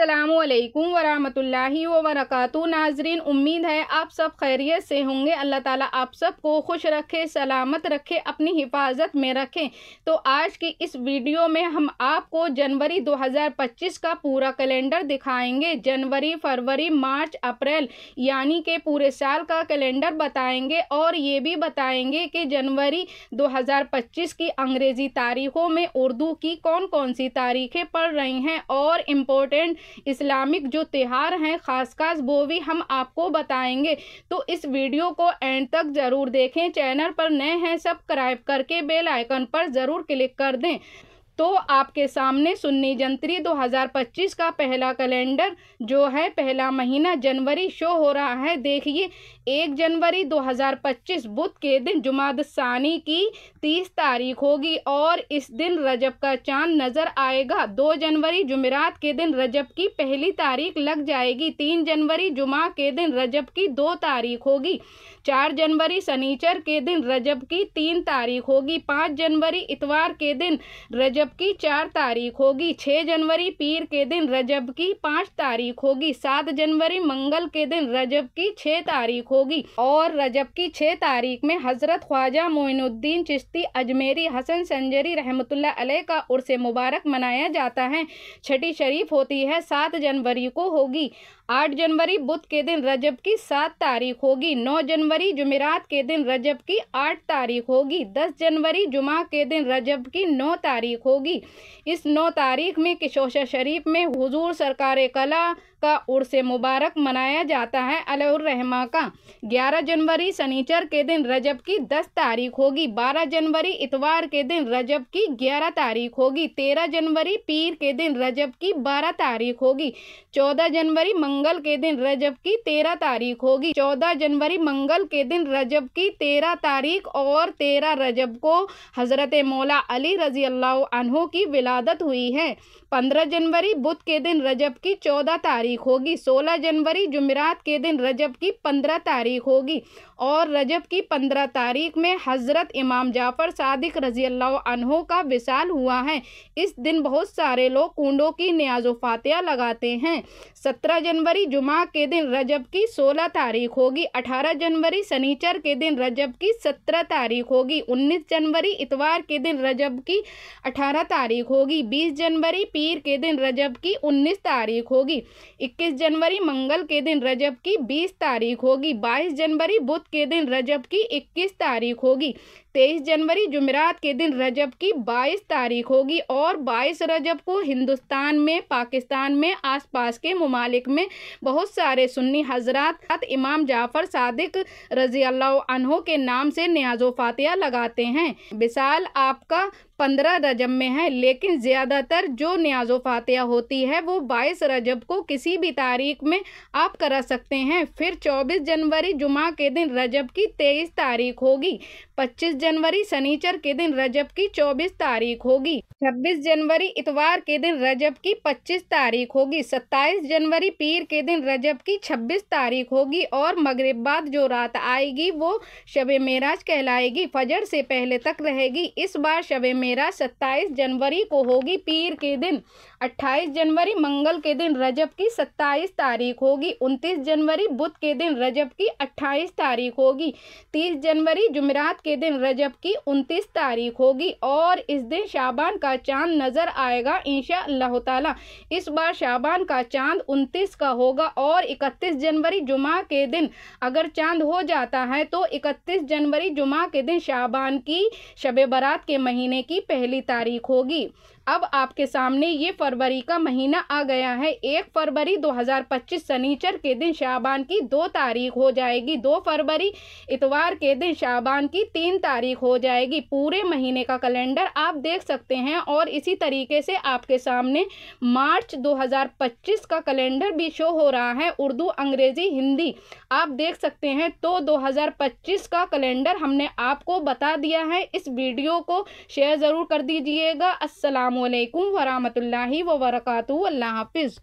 असलकम वरहमल वरक नाजरीन उम्मीद है आप सब खैरियत से होंगे अल्लाह ताला आप सब को खुश रखे सलामत रखे अपनी हिफाजत में रखें तो आज की इस वीडियो में हम आपको जनवरी 2025 का पूरा कैलेंडर दिखाएंगे जनवरी फरवरी मार्च अप्रैल यानी के पूरे साल का कैलेंडर बताएंगे और ये भी बताएंगे कि जनवरी दो की अंग्रेज़ी तारीखों में उर्दू की कौन कौन सी तारीखें पड़ रही हैं और इम्पोर्टेंट इस्लामिक जो त्यौहार हैं ख़ास खास वो भी हम आपको बताएंगे तो इस वीडियो को एंड तक ज़रूर देखें चैनल पर नए हैं सब्सक्राइब करके बेल आइकन पर ज़रूर क्लिक कर दें तो आपके सामने सुन्नी जंतरी 2025 का पहला कैलेंडर जो है पहला महीना जनवरी शो हो रहा है देखिए एक जनवरी 2025 बुध के दिन जुमाद सानी की 30 तारीख होगी और इस दिन रजब का चांद नज़र आएगा दो जनवरी जुमेरात के दिन रजब की पहली तारीख लग जाएगी तीन जनवरी जुमा के दिन रजब की दो तारीख होगी चार जनवरी शनिचर के दिन रजब की तीन तारीख होगी पाँच जनवरी इतवार के दिन रजब रजब की चार तारीख होगी छः जनवरी पीर के दिन रजब की पाँच तारीख होगी सात जनवरी मंगल के दिन रजब की छः तारीख होगी और रजब की छः तारीख में हज़रत ख्वाजा मोइनुद्दीन चिश्ती अजमेरी हसन संजरी रहमतुल्ला अलह का उर्स मुबारक मनाया जाता है छठी शरीफ होती है सात जनवरी को होगी आठ जनवरी बुध के दिन रजब की सात तारीख होगी नौ जनवरी जुमेरात के दिन रजब की आठ तारीख होगी दस जनवरी जुमा के दिन रजब की नौ तारीख होगी होगी इस नौ तारीख में किशोशा शरीफ में हुजूर सरकार कला का उर्स मुबारक मनाया जाता है अलहमा का ग्यारह जनवरी शनिचर के दिन रजब की दस तारीख होगी बारह जनवरी इतवार के दिन रजब की ग्यारह तारीख होगी तेरह जनवरी पीर के दिन रजब की बारह तारीख होगी चौदह जनवरी मंगल के दिन रजब की तेरह तारीख होगी चौदह जनवरी मंगल के दिन रजब की तेरह तारीख और तेरह रजब को हज़रत मौला अली रजी अल्लाह कान्हों की विलादत हुई है पंद्रह जनवरी बुध के दिन रजब की चौदह तारीख होगी सोलह जनवरी जुमेरात के दिन रजब की पंद्रह तारीख होगी और रजब की पंद्रह तारीख में हज़रत इमाम जाफ़र सादिक रजी अनहों का विशाल हुआ है इस दिन बहुत सारे लोग कुंडों की न्याज फातिया लगाते हैं सत्रह जनवरी जुमा के दिन रजब की सोलह तारीख होगी अठारह जनवरी सनीचर के दिन रजब की सत्रह तारीख होगी उन्नीस जनवरी इतवार के दिन रजब की अठारह बारह तारीख होगी बीस जनवरी पीर के दिन रजब की उन्नीस तारीख होगी इक्कीस जनवरी मंगल के दिन रजब की बीस तारीख होगी बाईस जनवरी बुध के दिन रजब की इक्कीस तारीख होगी तेईस जनवरी जुमेरात के दिन रजब की बाईस तारीख होगी और बाईस रजब को हिंदुस्तान में पाकिस्तान में आसपास के ममालिक में बहुत सारे सुन्नी हजरात इमाम जाफ़र सादिक रजी अल्लाह के नाम से न्याजो फातिया लगाते हैं विशाल आपका पंद्रह रजब में है लेकिन ज़्यादातर जो न्याजो फातिया होती है वो बाईस रजब को किसी भी तारीख में आप करा सकते हैं फिर चौबीस जनवरी जुमा के दिन रजब की तेईस तारीख होगी 25 जनवरी शनिचर के दिन रजब की 24 तारीख होगी 26 जनवरी इतवार के दिन रजब की 25 तारीख होगी 27 जनवरी पीर के दिन रजब की 26 तारीख होगी और मगरब बाद जो रात आएगी वो शब मेराज कहलाएगी फजर से पहले तक रहेगी इस बार शब मेराज 27 जनवरी को होगी पीर के दिन 28 जनवरी मंगल के दिन रजब की 27 तारीख होगी 29 जनवरी बुध के दिन रजब की 28 तारीख होगी 30 जनवरी जुमेरात के दिन रजब की 29 तारीख होगी और इस दिन शाबान का चांद नज़र आएगा इन ताला इस बार शाबान का चांद 29 का होगा और 31 जनवरी जुमा के दिन अगर चांद हो जाता है तो इकतीस जनवरी जुमा के दिन शाबान की शब बारात के महीने की पहली तारीख होगी अब आपके सामने ये फरवरी का महीना आ गया है एक फरवरी 2025 शनिचर के दिन शाबान की दो तारीख हो जाएगी दो फरवरी इतवार के दिन शाबान की तीन तारीख हो जाएगी पूरे महीने का कैलेंडर आप देख सकते हैं और इसी तरीके से आपके सामने मार्च 2025 का कैलेंडर भी शो हो रहा है उर्दू अंग्रेजी हिंदी आप देख सकते हैं तो दो का कैलेंडर हमने आपको बता दिया है इस वीडियो को शेयर ज़रूर कर दीजिएगा असलम असलकम वरहमल वर्क अल्लाह हाफिज़